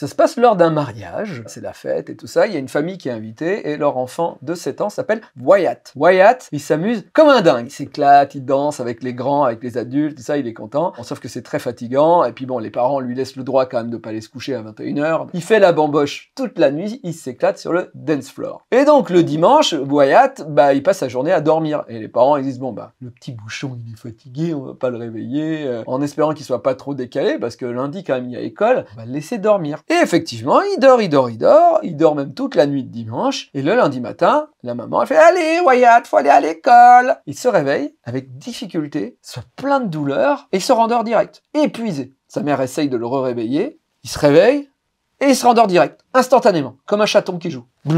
Ça se passe lors d'un mariage, c'est la fête et tout ça, il y a une famille qui est invitée et leur enfant de 7 ans s'appelle Wyatt. Wyatt, il s'amuse comme un dingue, il s'éclate, il danse avec les grands, avec les adultes, tout ça, il est content, sauf que c'est très fatigant et puis bon, les parents lui laissent le droit quand même de ne pas aller se coucher à 21h. Il fait la bamboche toute la nuit, il s'éclate sur le dance floor. Et donc le dimanche, Wyatt, bah, il passe sa journée à dormir et les parents ils disent bon bah le petit bouchon il est fatigué, on va pas le réveiller euh, en espérant qu'il soit pas trop décalé parce que lundi quand même il y a école, le laisser dormir. Et effectivement, il dort, il dort, il dort, il dort même toute la nuit de dimanche. Et le lundi matin, la maman, elle fait Allez, Wyatt, faut aller à l'école Il se réveille avec difficulté, soit plein de douleur, et il se rendort direct, épuisé. Sa mère essaye de le réveiller il se réveille, et il se rendort direct, instantanément, comme un chaton qui joue.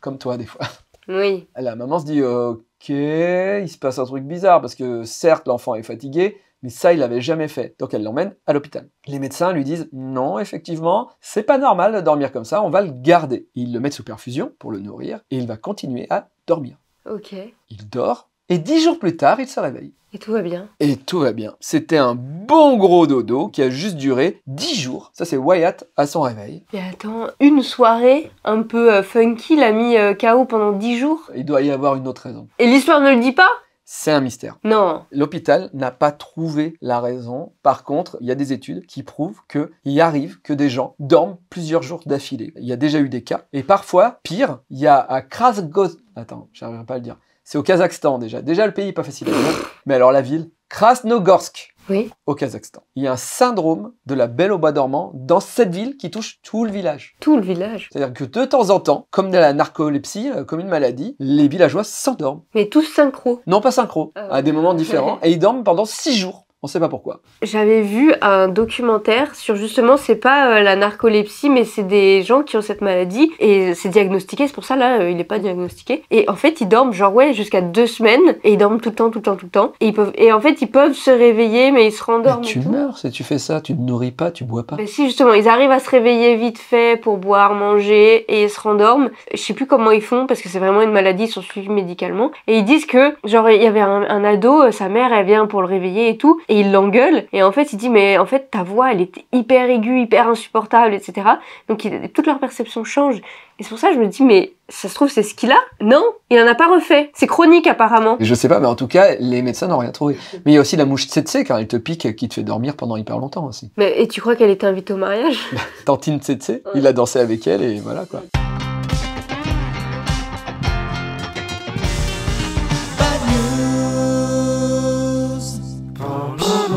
comme toi, des fois. Oui. La maman se dit Ok, il se passe un truc bizarre, parce que certes, l'enfant est fatigué, mais ça, il l'avait jamais fait, donc elle l'emmène à l'hôpital. Les médecins lui disent non, effectivement, c'est pas normal de dormir comme ça, on va le garder. Ils le mettent sous perfusion pour le nourrir et il va continuer à dormir. Ok. Il dort et dix jours plus tard, il se réveille. Et tout va bien. Et tout va bien. C'était un bon gros dodo qui a juste duré dix jours. Ça, c'est Wyatt à son réveil. Et attends, une soirée un peu euh, funky l'a mis euh, KO pendant dix jours Il doit y avoir une autre raison. Et l'histoire ne le dit pas c'est un mystère. Non. L'hôpital n'a pas trouvé la raison. Par contre, il y a des études qui prouvent qu'il arrive que des gens dorment plusieurs jours d'affilée. Il y a déjà eu des cas. Et parfois, pire, il y a à Krasgoz... Attends, j'arrive pas à le dire. C'est au Kazakhstan déjà. Déjà, le pays pas facile à dire. Mais alors la ville, Krasnogorsk oui. au Kazakhstan. Il y a un syndrome de la belle au bois dormant dans cette ville qui touche tout le village. Tout le village. C'est-à-dire que de temps en temps, comme dans la narcolepsie, euh, comme une maladie, les villageois s'endorment. Mais tous synchro. Non, pas synchro, ah à des moments différents. et ils dorment pendant six jours. On ne sait pas pourquoi. J'avais vu un documentaire sur justement, c'est pas euh, la narcolepsie, mais c'est des gens qui ont cette maladie et c'est diagnostiqué. C'est pour ça là, euh, il n'est pas diagnostiqué. Et en fait, ils dorment genre ouais jusqu'à deux semaines et ils dorment tout le temps, tout le temps, tout le temps. Et ils peuvent et en fait, ils peuvent se réveiller, mais ils se rendorment. tu meurs si tu fais ça. Tu ne nourris pas, tu bois pas. Bah, si justement, ils arrivent à se réveiller vite fait pour boire, manger et ils se rendorment. Je sais plus comment ils font parce que c'est vraiment une maladie, ils sont suivis médicalement et ils disent que genre il y avait un, un ado, euh, sa mère elle vient pour le réveiller et tout et il l'engueule. Et en fait, il dit mais en fait ta voix elle était hyper aiguë, hyper insupportable, etc. Donc il, toute leur perception change. Et c'est pour ça que je me dis mais ça se trouve c'est ce qu'il a Non, il n'en a pas refait. C'est chronique apparemment. je sais pas, mais en tout cas les médecins n'ont rien trouvé. Mais il y a aussi la mouche tsetse car elle te pique qui te fait dormir pendant hyper longtemps aussi. Mais et tu crois qu'elle était invitée au mariage Tantine tsetse, il a dansé avec elle et voilà quoi.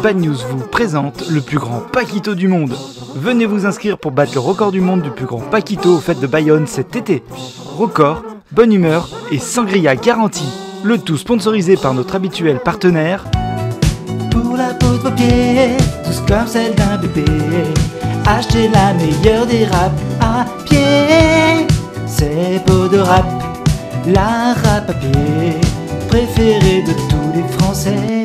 Bad News vous présente le plus grand paquito du monde. Venez vous inscrire pour battre le record du monde du plus grand paquito au fêtes de Bayonne cet été. Record, bonne humeur et sangria garantie. Le tout sponsorisé par notre habituel partenaire. Pour la peau de vos pieds, tous comme celle d'un bébé, achetez la meilleure des raps à pied. C'est peau de rap, la rap à pied, préférée de tous les Français.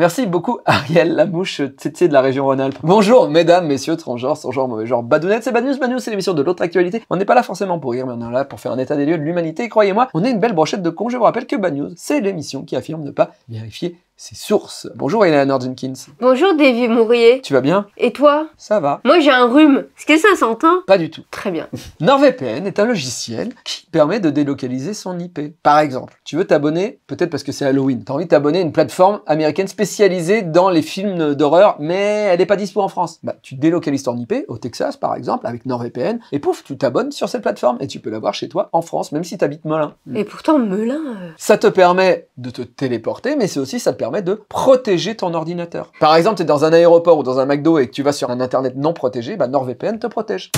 Merci beaucoup Ariel Lamouche, tétier de la région Rhône-Alpes. Bonjour mesdames, messieurs, transgenres, sans genre, mauvais genre, badounette, c'est Bad News, c'est l'émission de l'autre actualité. On n'est pas là forcément pour rire, mais on est là pour faire un état des lieux de l'humanité. Croyez-moi, on est une belle brochette de cons. Je vous rappelle que Bad News, c'est l'émission qui affirme ne pas vérifier ses sources. Bonjour Eleanor Jenkins. Bonjour David Mourier. Tu vas bien Et toi Ça va. Moi j'ai un rhume. Est-ce que ça s'entend Pas du tout. Très bien. NordVPN est un logiciel qui permet de délocaliser son IP. Par exemple, tu veux t'abonner, peut-être parce que c'est Halloween, t'as envie de t'abonner à une plateforme américaine spécialisée dans les films d'horreur, mais elle n'est pas dispo en France. Bah, tu délocalises ton IP au Texas par exemple avec NordVPN et pouf, tu t'abonnes sur cette plateforme et tu peux l'avoir chez toi en France, même si tu habites Melun. Et pourtant Melun. Euh, ça te permet de te téléporter, mais c'est aussi ça te permet de protéger ton ordinateur. Par exemple, tu es dans un aéroport ou dans un McDo et que tu vas sur un internet non protégé, bah NordVPN te protège.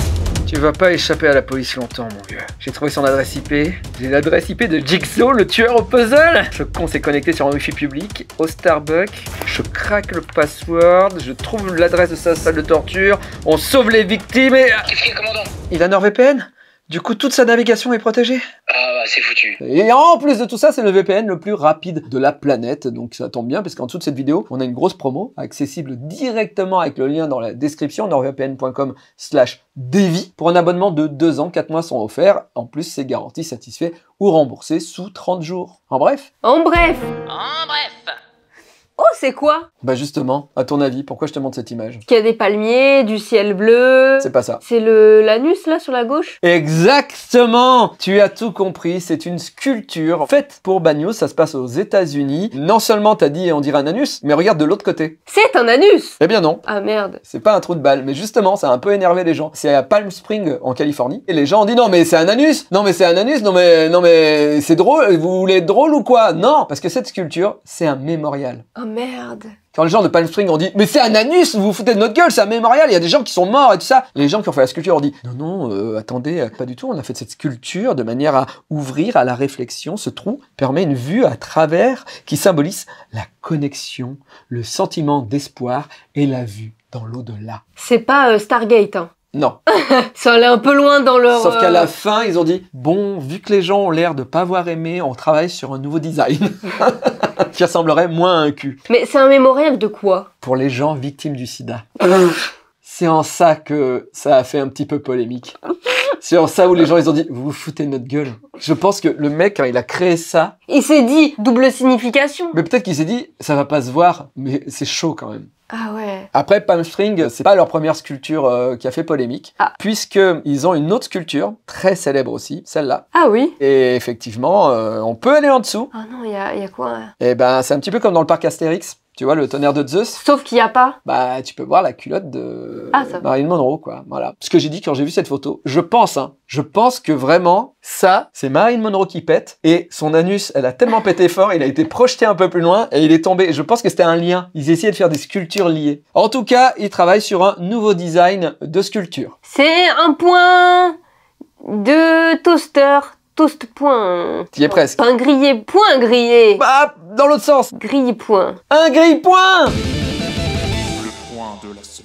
Tu vas pas échapper à la police longtemps, mon vieux. J'ai trouvé son adresse IP. J'ai l'adresse IP de Jigsaw, le tueur au puzzle. Ce con s'est connecté sur un wifi public, au Starbucks. Je craque le password, je trouve l'adresse de sa salle de torture. On sauve les victimes et... Qu'est-ce qu'il commandant Il a NordVPN du coup, toute sa navigation est protégée Ah bah, c'est foutu. Et en plus de tout ça, c'est le VPN le plus rapide de la planète. Donc ça tombe bien, parce qu'en dessous de cette vidéo, on a une grosse promo, accessible directement avec le lien dans la description, nordvpn.com slash devi. pour un abonnement de 2 ans, 4 mois sont offerts. En plus, c'est garanti satisfait ou remboursé sous 30 jours. En bref En bref En bref Oh, c'est quoi Bah justement, à ton avis, pourquoi je te montre cette image Qu'il y a des palmiers, du ciel bleu. C'est pas ça. C'est le l'anus là sur la gauche Exactement Tu as tout compris, c'est une sculpture faite pour Banyos, ça se passe aux États-Unis. Non seulement t'as dit on dirait un anus, mais regarde de l'autre côté. C'est un anus Eh bien non. Ah merde. C'est pas un trou de balle, mais justement, ça a un peu énervé les gens. C'est à Palm Springs en Californie et les gens ont dit non mais c'est un anus, non mais c'est un anus, non mais non mais c'est drôle, vous voulez être drôle ou quoi Non, parce que cette sculpture, c'est un mémorial. Oh, Oh merde. Quand les gens de Palm Spring ont dit Mais c'est un anus, vous vous foutez de notre gueule, c'est un mémorial, il y a des gens qui sont morts et tout ça. Les gens qui ont fait la sculpture ont dit Non, non, euh, attendez, euh, pas du tout, on a fait cette sculpture de manière à ouvrir à la réflexion. Ce trou permet une vue à travers qui symbolise la connexion, le sentiment d'espoir et la vue dans l'au-delà. C'est pas euh, Stargate, hein. Non. ça allait un peu loin dans leur. Sauf qu'à la fin, ils ont dit bon, vu que les gens ont l'air de pas avoir aimé, on travaille sur un nouveau design. qui ressemblerait moins à un cul. Mais c'est un mémorial de quoi Pour les gens victimes du sida. Ah. c'est en ça que ça a fait un petit peu polémique. C'est en ça où les gens ils ont dit vous vous foutez de notre gueule. Je pense que le mec quand hein, il a créé ça, il s'est dit double signification. Mais peut-être qu'il s'est dit ça va pas se voir, mais c'est chaud quand même. Ah ouais. Après, Palm c'est pas leur première sculpture euh, qui a fait polémique, ah. puisque ils ont une autre sculpture très célèbre aussi, celle-là. Ah oui. Et effectivement, euh, on peut aller en dessous. Ah non, il y, y a, quoi Eh ben, c'est un petit peu comme dans le parc Astérix. Tu vois, le tonnerre de Zeus. Sauf qu'il n'y a pas. Bah, tu peux voir la culotte de ah, Marine Monroe, quoi. Voilà. Ce que j'ai dit quand j'ai vu cette photo, je pense, hein, je pense que vraiment, ça, c'est Marine Monroe qui pète et son anus, elle a tellement pété fort, il a été projeté un peu plus loin et il est tombé. Je pense que c'était un lien. Ils essayaient de faire des sculptures liées. En tout cas, ils travaillent sur un nouveau design de sculpture. C'est un point de toaster toast point. T'y es presque. Pain grillé, point grillé. Bah, dans l'autre sens. Grille point. Un grille point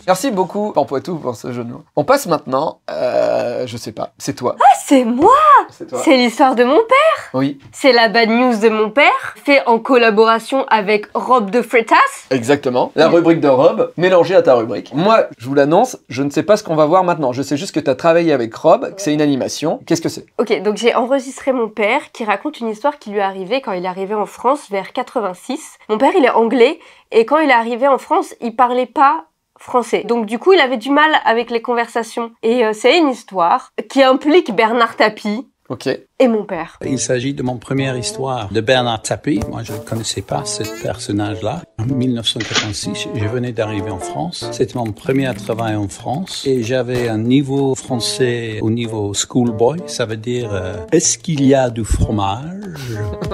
Merci beaucoup, Pampoitou, pour ce jeu de On passe maintenant, euh, je sais pas, c'est toi. Ah, c'est moi C'est l'histoire de mon père Oui. C'est la bad news de mon père, fait en collaboration avec Rob de Fretas Exactement. La rubrique de Rob, mélangée à ta rubrique. Moi, je vous l'annonce, je ne sais pas ce qu'on va voir maintenant. Je sais juste que tu as travaillé avec Rob, que c'est une animation. Qu'est-ce que c'est Ok, donc j'ai enregistré mon père qui raconte une histoire qui lui est arrivée quand il est arrivé en France vers 86. Mon père, il est anglais et quand il est arrivé en France, il parlait pas français. Donc du coup, il avait du mal avec les conversations. Et euh, c'est une histoire qui implique Bernard Tapie. Ok et mon père. Il s'agit de mon première histoire de Bernard Tapie. Moi, je ne connaissais pas ce personnage-là. En 1986, je venais d'arriver en France. C'était mon premier travail en France et j'avais un niveau français au niveau schoolboy. Ça veut dire euh, est-ce qu'il y a du fromage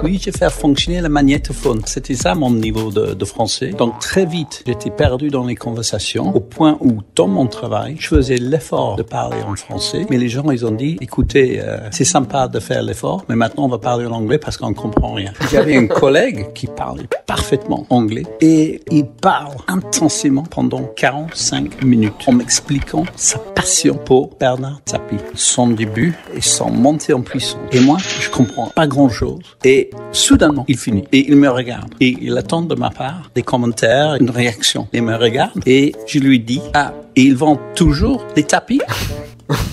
Oui, j'ai fait fonctionner la magnétophone. C'était ça mon niveau de, de français. Donc très vite, j'étais perdu dans les conversations au point où, dans mon travail, je faisais l'effort de parler en français, mais les gens ils ont dit écoutez, euh, c'est sympa de faire l'effort, mais maintenant on va parler en anglais parce qu'on ne comprend rien. J'avais un collègue qui parlait parfaitement anglais et il parle intensément pendant 45 minutes en m'expliquant sa passion pour Bernard Tapie, son début et son montée en puissance. Et moi, je comprends pas grand chose. Et soudainement, il finit et il me regarde et il attend de ma part des commentaires, une réaction. Il me regarde et je lui dis, ah, et ils vendent toujours des tapis?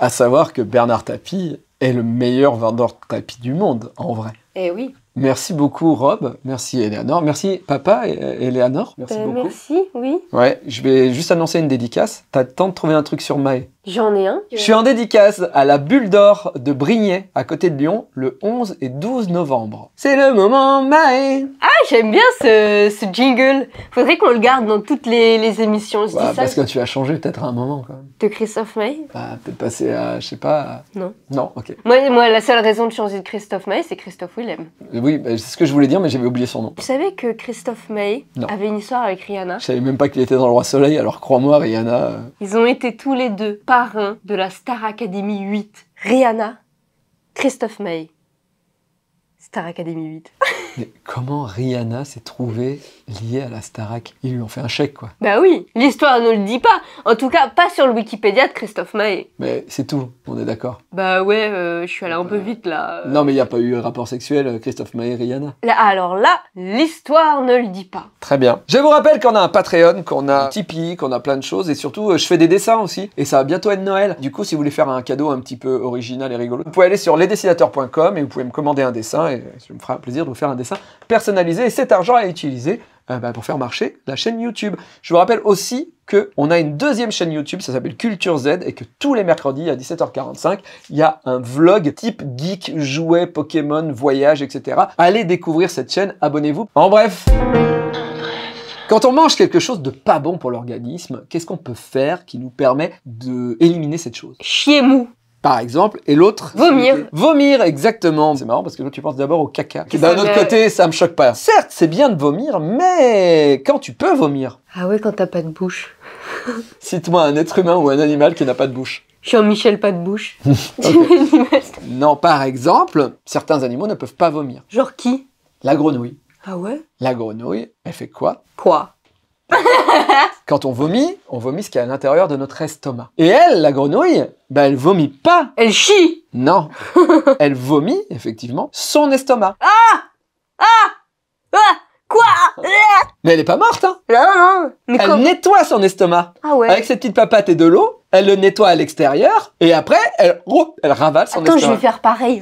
à savoir que Bernard Tapie est le meilleur vendeur de tapis du monde, en vrai. Eh oui. Merci beaucoup, Rob. Merci, Eleanor. Merci, papa, euh, Eleanor. Merci euh, beaucoup. Merci, oui. Ouais, je vais juste annoncer une dédicace. T'as le temps de trouver un truc sur Maë J'en ai un. Je suis en dédicace à la Bulle d'Or de Brignais, à côté de Lyon, le 11 et 12 novembre. C'est le moment, May. Ah, j'aime bien ce, ce, jingle. Faudrait qu'on le garde dans toutes les, les émissions, je dis ça. Parce que tu as changé peut-être à un moment, quand même. De Christophe May. Bah, peut-être passer à, je sais pas... Non. Non, ok. Moi, moi, la seule raison de changer de Christophe May c'est Christophe Willem. Euh, oui, c'est ce que je voulais dire, mais j'avais oublié son nom. Vous savez que Christophe May avait une histoire avec Rihanna Je savais même pas qu'il était dans Le Roi Soleil, alors crois-moi, Rihanna... Euh, Ils ont été tous les deux parrain de la Star Academy 8, Rihanna, Christophe May. Star Academy 8. Mais comment Rihanna s'est trouvée liée à la Starac Ils lui ont fait un chèque, quoi. Bah oui, l'histoire ne le dit pas. En tout cas, pas sur le Wikipédia de Christophe Maé. Mais c'est tout, on est d'accord. Bah ouais, euh, je suis allée un peu vite là. Euh, non, mais il n'y a pas eu rapport sexuel, euh, Christophe Maé Rihanna. Là, alors là, l'histoire ne le dit pas. Très bien. Je vous rappelle qu'on a un Patreon, qu'on a un Tipeee, qu'on a plein de choses et surtout, je fais des dessins aussi. Et ça va bientôt être Noël. Du coup, si vous voulez faire un cadeau un petit peu original et rigolo, vous pouvez aller sur lesdessinateurs.com et vous pouvez me commander un dessin et je me fera plaisir de vous faire un dessin personnalisé. Et cet argent à utiliser euh, bah, pour faire marcher la chaîne YouTube. Je vous rappelle aussi qu'on a une deuxième chaîne YouTube, ça s'appelle Culture Z, et que tous les mercredis à 17h45, il y a un vlog type geek, jouets, Pokémon, voyage, etc. Allez découvrir cette chaîne, abonnez-vous. En bref... Quand on mange quelque chose de pas bon pour l'organisme, qu'est-ce qu'on peut faire qui nous permet d'éliminer cette chose Chier mou par exemple, et l'autre... Vomir. Vomir, exactement. C'est marrant parce que tu penses d'abord au caca. D'un autre côté, ça me choque pas. Certes, c'est bien de vomir, mais quand tu peux vomir. Ah ouais, quand t'as pas de bouche. Cite-moi un être humain ou un animal qui n'a pas de bouche. Jean-Michel pas de bouche. non, par exemple, certains animaux ne peuvent pas vomir. Genre qui La grenouille. Ah ouais La grenouille, elle fait quoi Quoi quand on vomit, on vomit ce qu'il y a à l'intérieur de notre estomac. Et elle, la grenouille, bah elle vomit pas. Elle chie Non. elle vomit, effectivement, son estomac. Ah Ah Ah Quoi Mais elle est pas morte, hein ah, ah, ah. Elle nettoie son estomac. Ah ouais Avec ses petites papates et de l'eau, elle le nettoie à l'extérieur, et après, elle, elle ravale son estomac. je vais faire pareil.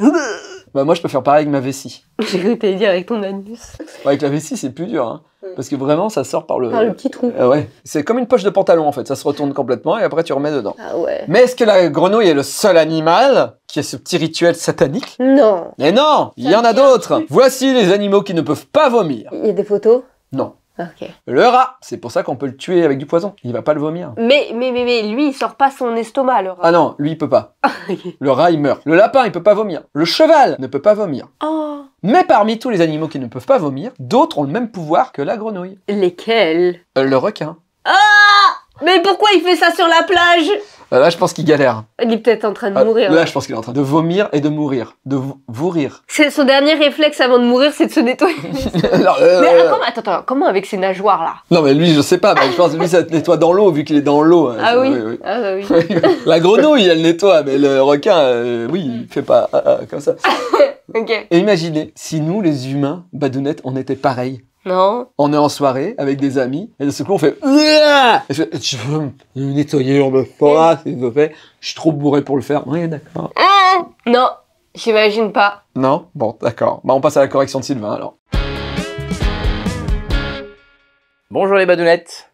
Bah moi je peux faire pareil avec ma vessie. J'ai cru que dire avec ton anus. avec la vessie c'est plus dur, hein. Parce que vraiment ça sort par le. Par le petit trou. Euh, ouais. C'est comme une poche de pantalon en fait, ça se retourne complètement et après tu remets dedans. Ah ouais. Mais est-ce que la grenouille est le seul animal qui a ce petit rituel satanique Non. Mais non, il y en a d'autres. Voici les animaux qui ne peuvent pas vomir. Il y a des photos Non. Le rat, c'est pour ça qu'on peut le tuer avec du poison. Il va pas le vomir. Mais, mais, mais, lui, il sort pas son estomac, le rat. Ah non, lui, il peut pas. le rat, il meurt. Le lapin, il peut pas vomir. Le cheval ne peut pas vomir. Oh. Mais parmi tous les animaux qui ne peuvent pas vomir, d'autres ont le même pouvoir que la grenouille. Lesquels euh, Le requin. Ah mais pourquoi il fait ça sur la plage euh, Là, je pense qu'il galère. Il est peut-être en train de euh, mourir. Là, hein. je pense qu'il est en train de vomir et de mourir. De vous rire. C'est son dernier réflexe avant de mourir, c'est de se nettoyer. Euh, mais attends, attends, comment avec ces nageoires là Non, mais lui, je sais pas. je pense que lui, ça te nettoie dans l'eau, vu qu'il est dans l'eau. Hein. Ah, oui. ah bah oui. la grenouille, elle nettoie, mais le requin, oui, il fait pas ah, ah, comme ça. Ok. Et imaginez, si nous, les humains, badounettes, on était pareils. Non. On est en soirée avec des amis et de ce coup on fait. je, veux nettoyer, le me s'il vous plaît. Je suis trop bourré pour le faire. Oui, d'accord. Mmh. Non, j'imagine pas. Non Bon, d'accord. Bah, on passe à la correction de Sylvain alors. Bonjour les badounettes.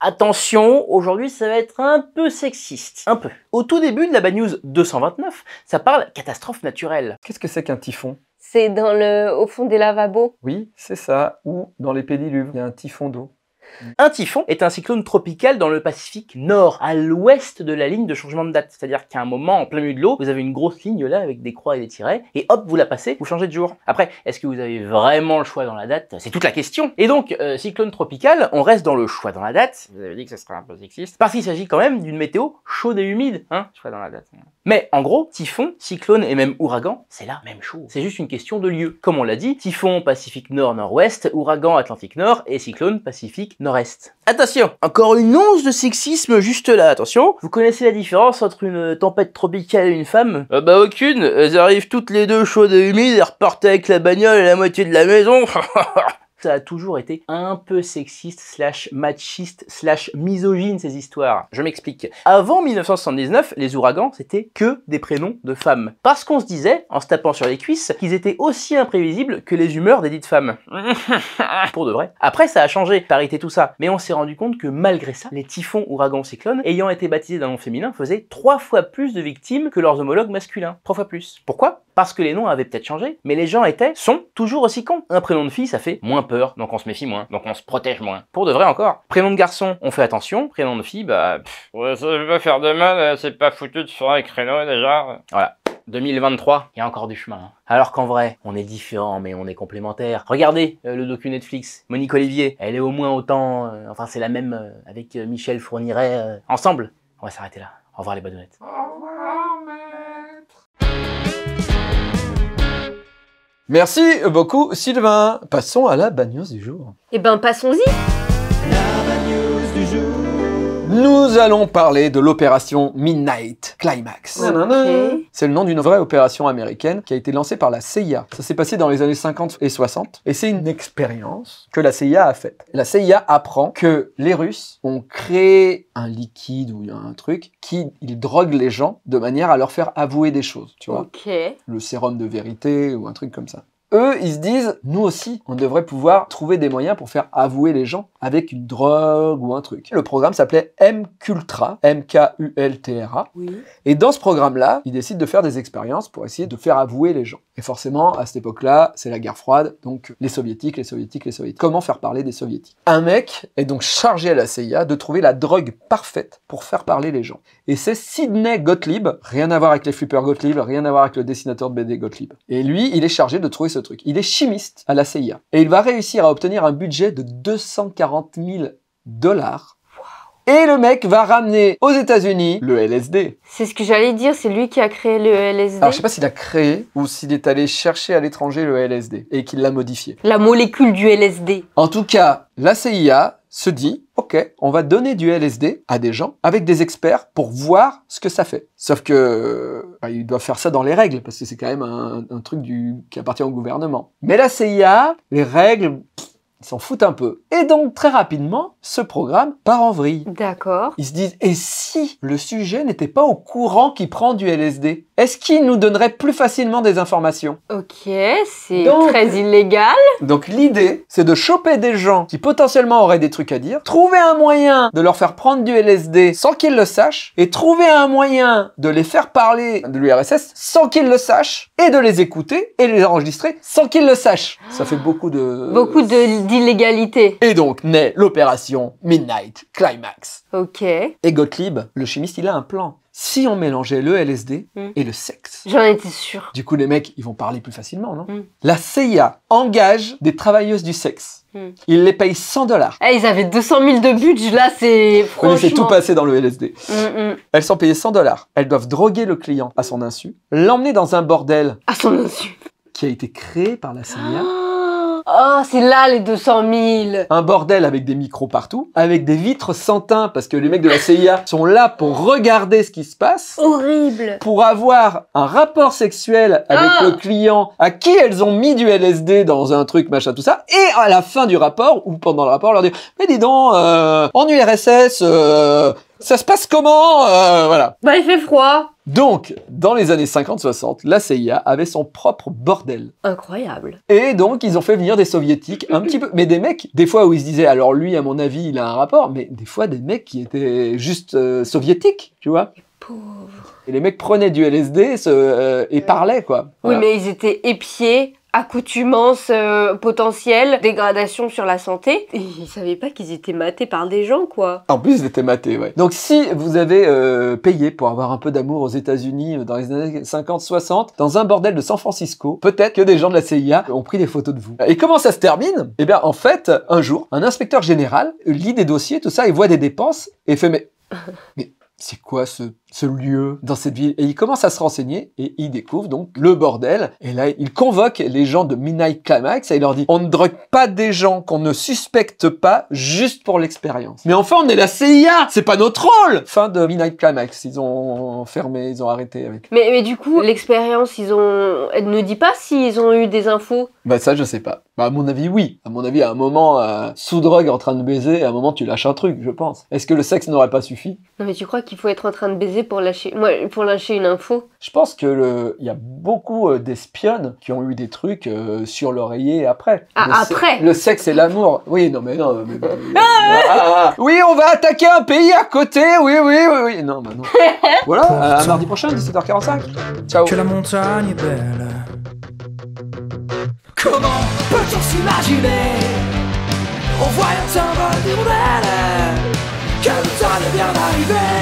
Attention, aujourd'hui ça va être un peu sexiste. Un peu. Au tout début de la bad news 229, ça parle catastrophe naturelle. Qu'est-ce que c'est qu'un typhon c'est dans le, au fond des lavabos Oui, c'est ça, ou dans les pédiluves. Il y a un typhon d'eau. Un typhon est un cyclone tropical dans le Pacifique Nord, à l'ouest de la ligne de changement de date. C'est-à-dire qu'à un moment, en plein milieu de l'eau, vous avez une grosse ligne là avec des croix et des tirets, et hop, vous la passez, vous changez de jour. Après, est-ce que vous avez vraiment le choix dans la date C'est toute la question. Et donc, euh, cyclone tropical, on reste dans le choix dans la date. Vous avez dit que ça serait un peu sexiste. Parce qu'il s'agit quand même d'une météo chaude et humide, hein, choix dans la date. Mais en gros, typhon, cyclone et même ouragan, c'est là, même chaud. C'est juste une question de lieu. Comme on l'a dit, typhon Pacifique Nord-Nord-Ouest, ouragan Atlantique Nord et cyclone Pacifique nord-est. Attention, encore une once de sexisme juste là, attention. Vous connaissez la différence entre une euh, tempête tropicale et une femme ah Bah aucune, elles arrivent toutes les deux chaudes et humides, elles repartent avec la bagnole et la moitié de la maison. ça a toujours été un peu sexiste, slash machiste, slash misogyne ces histoires. Je m'explique. Avant 1979, les ouragans, c'était que des prénoms de femmes. Parce qu'on se disait, en se tapant sur les cuisses, qu'ils étaient aussi imprévisibles que les humeurs des dites femmes. Pour de vrai. Après, ça a changé, parité tout ça. Mais on s'est rendu compte que malgré ça, les typhons, ouragans, cyclones, ayant été baptisés d'un nom féminin, faisaient trois fois plus de victimes que leurs homologues masculins. Trois fois plus. Pourquoi Parce que les noms avaient peut-être changé, mais les gens étaient, sont toujours aussi cons. Un prénom de fille, ça fait moins peur donc on se méfie moins, donc on se protège moins. Pour de vrai encore. Prénom de garçon, on fait attention. Prénom de fille, bah... Ouais, ça, veut pas faire de mal, euh, c'est pas foutu de faire avec créneau déjà. Voilà. 2023, il y a encore du chemin. Hein. Alors qu'en vrai, on est différents, mais on est complémentaires. Regardez euh, le docu Netflix, Monique Olivier, elle est au moins autant... Euh, enfin, c'est la même avec Michel Fourniret. ensemble, on va s'arrêter là. Au revoir les badounettes. Merci beaucoup Sylvain. Passons à la bagnose du jour. Eh ben passons-y. Nous allons parler de l'opération Midnight Climax. C'est le nom d'une vraie opération américaine qui a été lancée par la CIA. Ça s'est passé dans les années 50 et 60 et c'est une expérience que la CIA a faite. La CIA apprend que les Russes ont créé un liquide ou un truc qui ils droguent les gens de manière à leur faire avouer des choses, tu vois. Le sérum de vérité ou un truc comme ça eux, ils se disent, nous aussi, on devrait pouvoir trouver des moyens pour faire avouer les gens avec une drogue ou un truc. Le programme s'appelait MKULTRA, M-K-U-L-T-R-A. Et dans ce programme-là, ils décident de faire des expériences pour essayer de faire avouer les gens. Et forcément, à cette époque-là, c'est la guerre froide, donc les soviétiques, les soviétiques, les soviétiques. Comment faire parler des soviétiques Un mec est donc chargé à la CIA de trouver la drogue parfaite pour faire parler les gens. Et c'est Sidney Gottlieb, rien à voir avec les flippers Gottlieb, rien à voir avec le dessinateur de BD Gottlieb. Et lui, il est chargé de trouver truc. Il est chimiste à la CIA et il va réussir à obtenir un budget de 240 000 dollars. Et le mec va ramener aux États-Unis le LSD. C'est ce que j'allais dire, c'est lui qui a créé le LSD. Alors je sais pas s'il a créé ou s'il est allé chercher à l'étranger le LSD et qu'il l'a modifié. La molécule du LSD. En tout cas, la CIA se dit, OK, on va donner du LSD à des gens avec des experts pour voir ce que ça fait. Sauf que bah, ils doivent faire ça dans les règles, parce que c'est quand même un, truc qui appartient au gouvernement. Mais la CIA, les règles... ils s'en foutent un peu. Et donc, très rapidement, ce programme part en vrille. D'accord. Ils se disent, et si le sujet n'était pas au courant qu'il prend du LSD est-ce qu'il nous donnerait plus facilement des informations Ok, c'est très illégal. Donc l'idée, c'est de choper des gens qui potentiellement auraient des trucs à dire, trouver un moyen de leur faire prendre du LSD sans qu'ils le sachent, et trouver un moyen de les faire parler de l'URSS sans qu'ils le sachent, et de les écouter et les enregistrer sans qu'ils le sachent. Ça fait beaucoup de... Beaucoup d'illégalité. Et donc naît l'opération Midnight Climax. Ok. Et Gottlieb, le chimiste, il a un plan si on mélangeait le LSD mm. et le sexe. J'en étais sûre. Du coup, les mecs, ils vont parler plus facilement, non mm. La CIA engage des travailleuses du sexe. Mm. Ils les payent 100 dollars. Eh, ils avaient 200 000 de budget, là, c'est franchement... c'est tout passé dans le LSD. Elles sont payées 100 dollars. Elles doivent droguer le client à son insu, l'emmener dans un bordel... À son insu qui a été créé par la CIA. Ah Oh, c'est là les 200 000 Un bordel avec des micros partout, avec des vitres sans teint, parce que les mecs de la CIA sont là pour regarder ce qui se passe. Horrible Pour avoir un rapport sexuel avec ah le client à qui elles ont mis du LSD dans un truc, machin, tout ça, et à la fin du rapport, ou pendant le rapport, leur dire « Mais dis donc, euh, en URSS, euh, ça se passe comment euh, Voilà. Bah, il fait froid donc, dans les années 50-60, la CIA avait son propre bordel. Incroyable. Et donc, ils ont fait venir des soviétiques un petit peu, mais des mecs, des fois où ils se disaient, alors lui, à mon avis, il a un rapport, mais des fois des mecs qui étaient juste euh, soviétiques, tu vois. pauvre pauvres. Et les mecs prenaient du LSD euh, et parlaient, quoi. Oui, mais ils étaient épiés accoutumance euh, potentielle, dégradation sur la santé. ils savaient pas qu'ils étaient matés par des gens, quoi. En plus, ils étaient matés, ouais. Donc si vous avez euh, payé pour avoir un peu d'amour aux États-Unis euh, dans les années 50-60, dans un bordel de San Francisco, peut-être que des gens de la CIA ont pris des photos de vous. Et comment ça se termine Eh bien, en fait, un jour, un inspecteur général lit des dossiers, tout ça, et voit des dépenses, et fait mais... mais c'est quoi ce ce lieu, dans cette ville. Et il commence à se renseigner et il découvre donc le bordel. Et là, il convoque les gens de Midnight Climax et il leur dit on ne drogue pas des gens qu'on ne suspecte pas juste pour l'expérience. Mais enfin, on est la CIA, c'est pas notre rôle. Fin de Midnight Climax, ils ont fermé, ils ont arrêté avec. Mais, mais du coup, l'expérience, ils ont, elle ne dit pas s'ils ont eu des infos. Bah ça, je sais pas. Bah, à mon avis, oui. À mon avis, à un moment, euh, sous drogue en train de baiser, à un moment, tu lâches un truc, je pense. Est-ce que le sexe n'aurait pas suffi Non, mais tu crois qu'il faut être en train de baiser pour lâcher, pour une info hein, Je pense que il y a beaucoup euh, d'espionnes qui ont eu des trucs euh, sur l'oreiller après. Ah, le après Le sexe et l'amour. Oui, non, mais non. Ah, ah, ah. oui, on va attaquer un pays à côté. Oui, oui, oui, Non, bah non. voilà, à mardi prochain, 17h45. Ciao. Que la montagne est belle. Comment peut-on s'imaginer En voyant un de rondelles Que le temps vient d'arriver